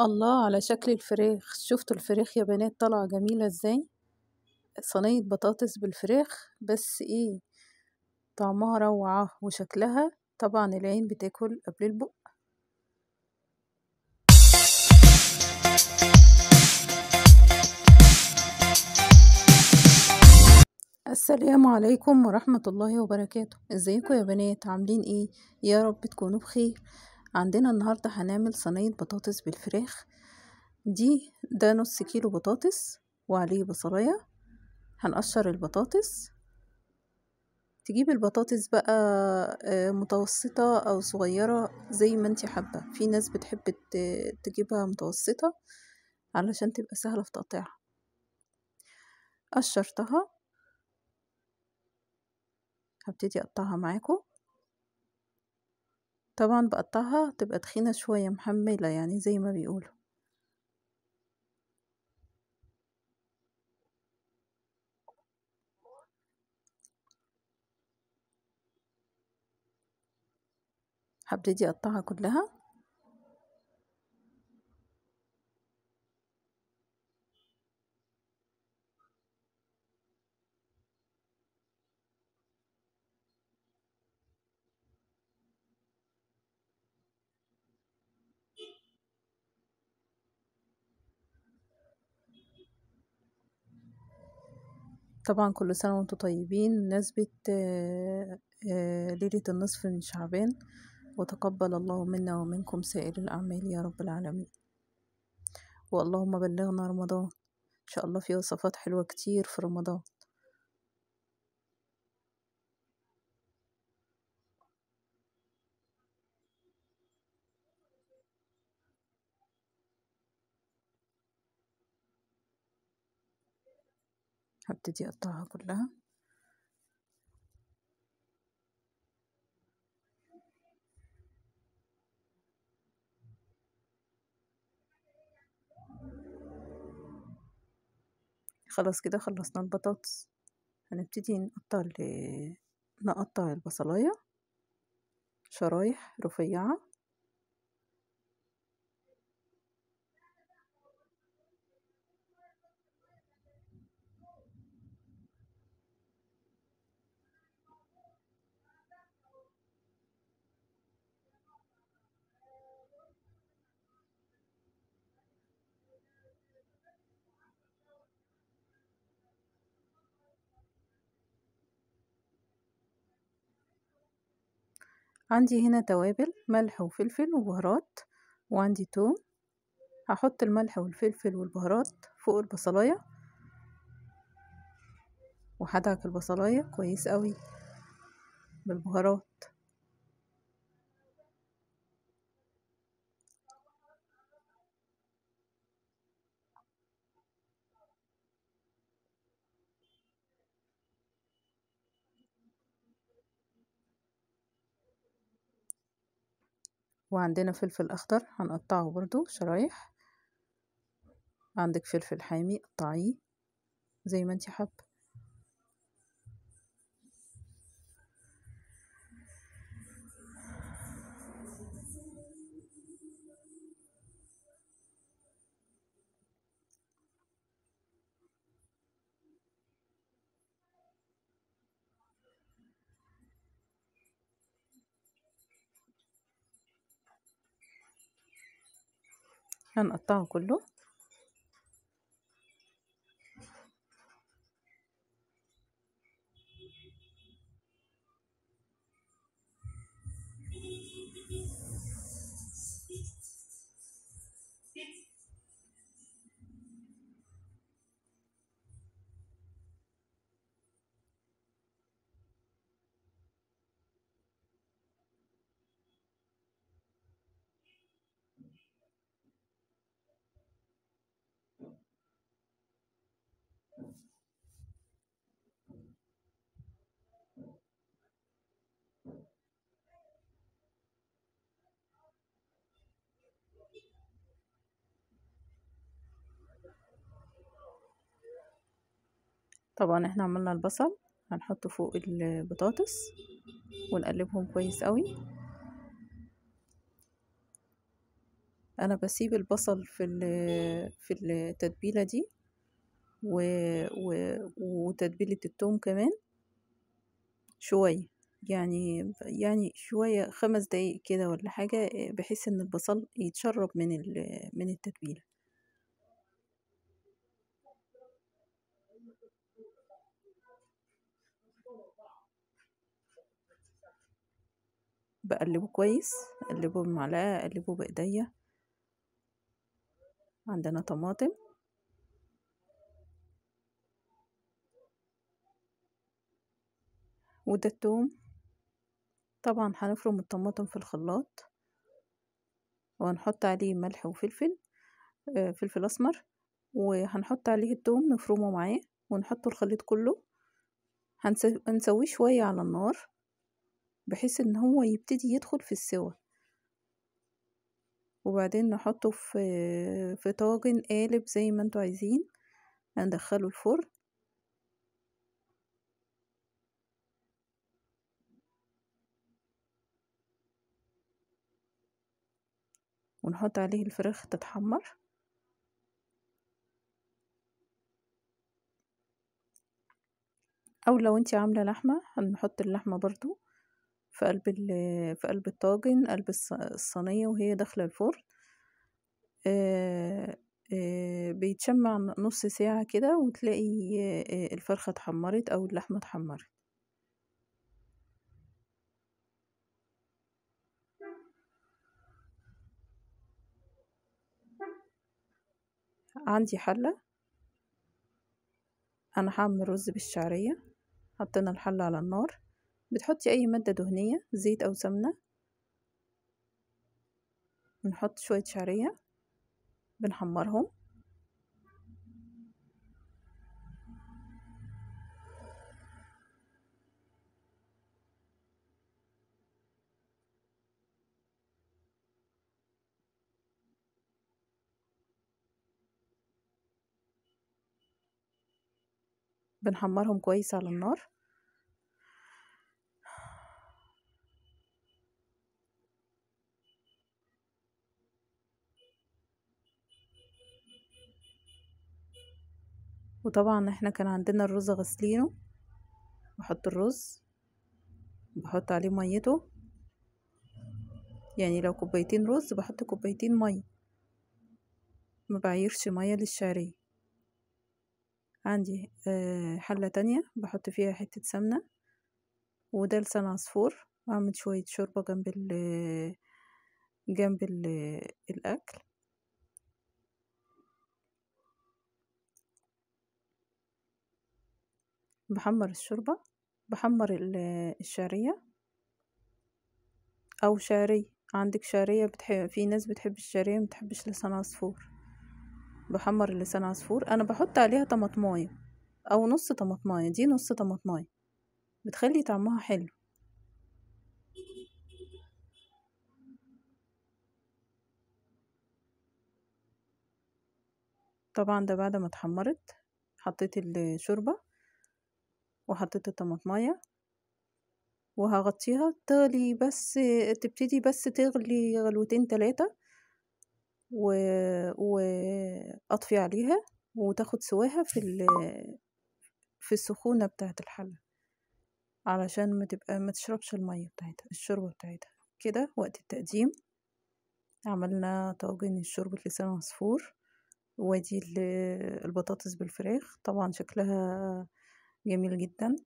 الله على شكل الفراخ شفتوا الفراخ يا بنات طالعة جميلة ازاي صينية بطاطس بالفراخ بس ايه طعمها روعة وشكلها طبعا العين بتاكل قبل البق السلام عليكم ورحمة الله وبركاته ازيكم يا بنات عاملين ايه يا رب تكونوا بخير عندنا النهاردة هنعمل صينية بطاطس بالفراخ دي ده نص كيلو بطاطس وعليه بصلاية هنقشر البطاطس تجيب البطاطس بقى آه، متوسطة أو صغيرة زي ما انت حابة في ناس بتحب تجيبها متوسطة علشان تبقى سهلة في تقطيعها قشرتها هبتدي أقطعها معاكم طبعا بقطعها تبقى تخينة شوية محملة يعني زي ما بيقولوا هبتدي اقطعها كلها طبعا كل سنة وانتم طيبين بمناسبة آه، آه، ليلة النصف من شعبان وتقبل الله منا ومنكم سائر الأعمال يا رب العالمين واللهم بلغنا رمضان إن شاء الله في وصفات حلوة كتير في رمضان هبتدي اقطعها كلها خلاص كده خلصنا البطاطس هنبتدي نقطع نقطع البصلايه شرايح رفيعه عندي هنا توابل ملح وفلفل وبهارات وعندي توم هحط الملح والفلفل والبهارات فوق البصلاية وهدعك البصلاية كويس قوي بالبهارات وعندنا فلفل أخضر هنقطعه برضو شرايح عندك فلفل حامي قطعيه زي ما انت حابه هنقطعه كله طبعا احنا عملنا البصل هنحطه فوق البطاطس ونقلبهم كويس قوي انا بسيب البصل في في التتبيله دي و... و... وتتبيلة التوم كمان شوية يعني يعني شوية خمس دقايق كده ولا حاجة بحيث ان البصل يتشرب من ال... من التتبيلة بقلبه كويس اقلبه بمعلقة اقلبه بايديا عندنا طماطم وده التوم طبعا هنفرم الطماطم في الخلاط وهنحط عليه ملح وفلفل آه، فلفل اسمر وهنحط عليه التوم نفرمه معاه ونحطه الخليط كله هنسويه شوية على النار بحيث ان هو يبتدي يدخل في السوى وبعدين نحطه في طاجن قالب زي ما انتوا عايزين هندخله الفرن ونحط عليه الفراخ تتحمر او لو انت عامله لحمه هنحط اللحمه برضو في قلب في قلب الطاجن قلب الصينيه وهي داخله الفرن بيتشمع نص ساعه كده وتلاقي الفرخه اتحمرت او اللحمه اتحمرت عندي حلة أنا هعمل رز بالشعرية حطينا الحلة على النار بتحطي أي مادة دهنية زيت أو سمنة بنحط شوية شعرية بنحمرهم بنحمرهم كويس على النار وطبعا احنا كان عندنا الرز غسلينه بحط الرز بحط عليه ميته يعني لو كوبايتين رز بحط كوبايتين مية ما بعيرش مية للشعرية عندي آه، حلة تانية بحط فيها حتة سمنة وده لسان عصفور وأعمل شوية شوربة جنب ال جنب الأكل بحمر الشوربة بحمر الشعرية أو شعرية عندك شعرية بتحب في ناس بتحب الشعرية متحبش لسان عصفور بحمر لسان عصفور انا بحط عليها طماطمايه او نص طماطمايه دي نص طماطمايه بتخلي طعمها حلو طبعا ده بعد ما اتحمرت حطيت الشوربه وحطيت الطماطمايه وهغطيها تغلي بس تبتدي بس تغلي غلوتين تلاتة واطفي عليها وتاخد سواها في ال... في السخونه بتاعه الحله علشان ما تبقى ما تشربش الميه بتاعتها الشوربه بتاعتها كده وقت التقديم عملنا طاجن شوربه لسان عصفور ودي البطاطس بالفراخ طبعا شكلها جميل جدا